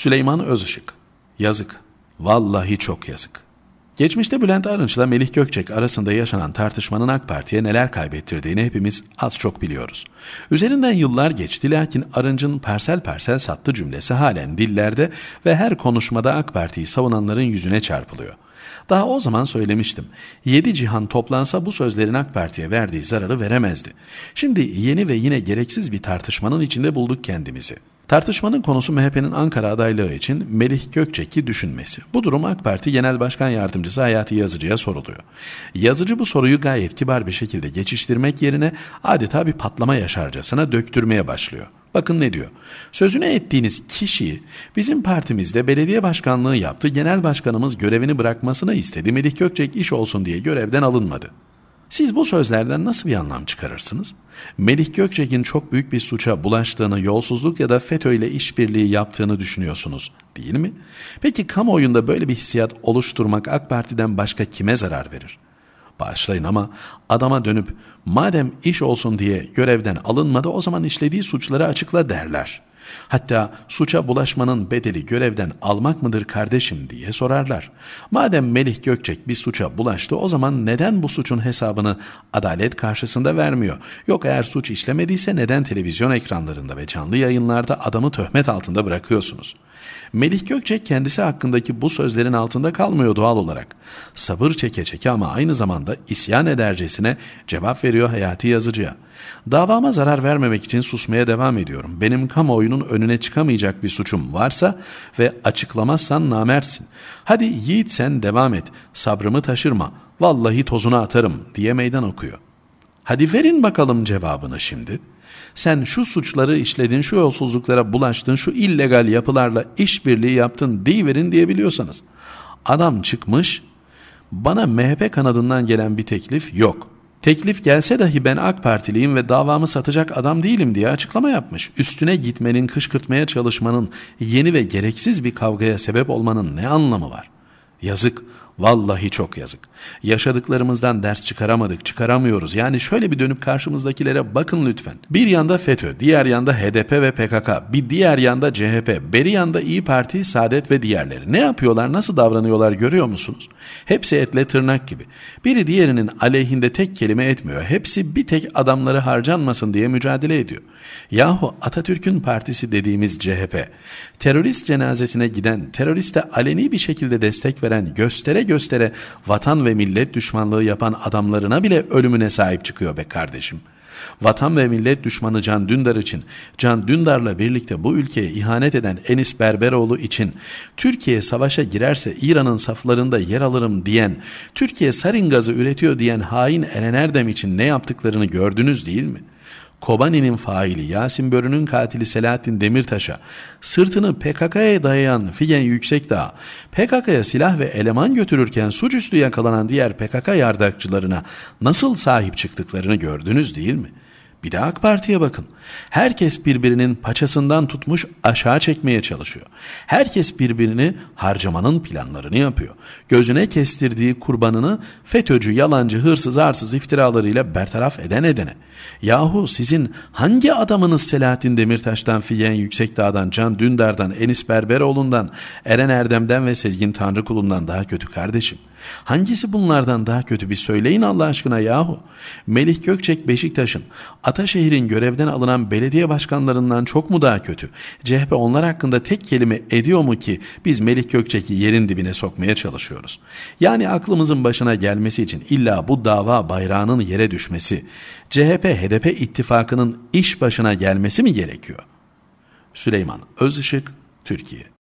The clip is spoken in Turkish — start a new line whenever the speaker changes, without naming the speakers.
Süleyman Özışık. Yazık. Vallahi çok yazık. Geçmişte Bülent Arınç'la Melih Gökçek arasında yaşanan tartışmanın AK Parti'ye neler kaybettirdiğini hepimiz az çok biliyoruz. Üzerinden yıllar geçti lakin Arınç'ın parsel parsel sattı cümlesi halen dillerde ve her konuşmada AK Parti'yi savunanların yüzüne çarpılıyor. Daha o zaman söylemiştim. Yedi cihan toplansa bu sözlerin AK Parti'ye verdiği zararı veremezdi. Şimdi yeni ve yine gereksiz bir tartışmanın içinde bulduk kendimizi.'' Tartışmanın konusu MHP'nin Ankara adaylığı için Melih Gökçek'i düşünmesi. Bu durum AK Parti Genel Başkan Yardımcısı Hayati Yazıcı'ya soruluyor. Yazıcı bu soruyu gayet kibar bir şekilde geçiştirmek yerine adeta bir patlama yaşarcasına döktürmeye başlıyor. Bakın ne diyor. Sözüne ettiğiniz kişi bizim partimizde belediye başkanlığı yaptı. Genel başkanımız görevini bırakmasını istedi. Melih Gökçek iş olsun diye görevden alınmadı. Siz bu sözlerden nasıl bir anlam çıkarırsınız? Melih Gökçek'in çok büyük bir suça bulaştığını, yolsuzluk ya da FETÖ ile işbirliği yaptığını düşünüyorsunuz, değil mi? Peki kamuoyunda böyle bir hissiyat oluşturmak AK Parti'den başka kime zarar verir? Bağışlayın ama adama dönüp madem iş olsun diye görevden alınmadı o zaman işlediği suçları açıkla derler.'' Hatta suça bulaşmanın bedeli görevden almak mıdır kardeşim diye sorarlar. Madem Melih Gökçek bir suça bulaştı o zaman neden bu suçun hesabını adalet karşısında vermiyor? Yok eğer suç işlemediyse neden televizyon ekranlarında ve canlı yayınlarda adamı töhmet altında bırakıyorsunuz?'' Melih Gökçek kendisi hakkındaki bu sözlerin altında kalmıyor doğal olarak. Sabır çeke çeke ama aynı zamanda isyan edercesine cevap veriyor Hayati Yazıcı'ya. Davama zarar vermemek için susmaya devam ediyorum. Benim kamuoyunun önüne çıkamayacak bir suçum varsa ve açıklamazsan namersin. Hadi yiğit sen devam et, sabrımı taşırma, vallahi tozuna atarım diye meydan okuyor. Hadi verin bakalım cevabını şimdi. Sen şu suçları işledin, şu yolsuzluklara bulaştın, şu illegal yapılarla işbirliği yaptın deyiverin diyebiliyorsanız. Adam çıkmış, bana MHP kanadından gelen bir teklif yok. Teklif gelse dahi ben AK Partiliyim ve davamı satacak adam değilim diye açıklama yapmış. Üstüne gitmenin, kışkırtmaya çalışmanın, yeni ve gereksiz bir kavgaya sebep olmanın ne anlamı var? Yazık, Vallahi çok yazık. Yaşadıklarımızdan ders çıkaramadık, çıkaramıyoruz. Yani şöyle bir dönüp karşımızdakilere bakın lütfen. Bir yanda FETÖ, diğer yanda HDP ve PKK, bir diğer yanda CHP, beri yanda İyi Parti, Saadet ve diğerleri. Ne yapıyorlar, nasıl davranıyorlar görüyor musunuz? Hepsi etle tırnak gibi. Biri diğerinin aleyhinde tek kelime etmiyor. Hepsi bir tek adamları harcanmasın diye mücadele ediyor. Yahu Atatürk'ün partisi dediğimiz CHP, terörist cenazesine giden, teröriste aleni bir şekilde destek veren göstere göstere vatan ve millet düşmanlığı yapan adamlarına bile ölümüne sahip çıkıyor be kardeşim. Vatan ve millet düşmanı Can Dündar için, Can Dündar'la birlikte bu ülkeye ihanet eden Enis Berberoğlu için, Türkiye savaşa girerse İran'ın saflarında yer alırım diyen, Türkiye sarin gazı üretiyor diyen hain Eren Erdem için ne yaptıklarını gördünüz değil mi?'' Kobani'nin faili Yasin Börü'nün katili Selahattin Demirtaş'a, sırtını PKK'ya dayayan Figen Yüksekdağ, PKK'ya silah ve eleman götürürken suçüstü yakalanan diğer PKK yardakçılarına nasıl sahip çıktıklarını gördünüz değil mi?'' Bir de AK Parti'ye bakın. Herkes birbirinin paçasından tutmuş aşağı çekmeye çalışıyor. Herkes birbirini harcamanın planlarını yapıyor. Gözüne kestirdiği kurbanını FETÖ'cü, yalancı, hırsız, arsız iftiralarıyla bertaraf eden edene. Yahu sizin hangi adamınız Selahattin Demirtaş'tan, Figen Yüksekdağ'dan, Can Dündar'dan, Enis Berberoğlu'ndan, Eren Erdem'den ve Sezgin Tanrıkulu'ndan daha kötü kardeşim? Hangisi bunlardan daha kötü bir söyleyin Allah aşkına yahu. Melih Gökçek Beşiktaş'ın, Ataşehir'in görevden alınan belediye başkanlarından çok mu daha kötü? CHP onlar hakkında tek kelime ediyor mu ki biz Melih Gökçek'i yerin dibine sokmaya çalışıyoruz? Yani aklımızın başına gelmesi için illa bu dava bayrağının yere düşmesi, CHP-HDP ittifakının iş başına gelmesi mi gerekiyor? Süleyman Özışık, Türkiye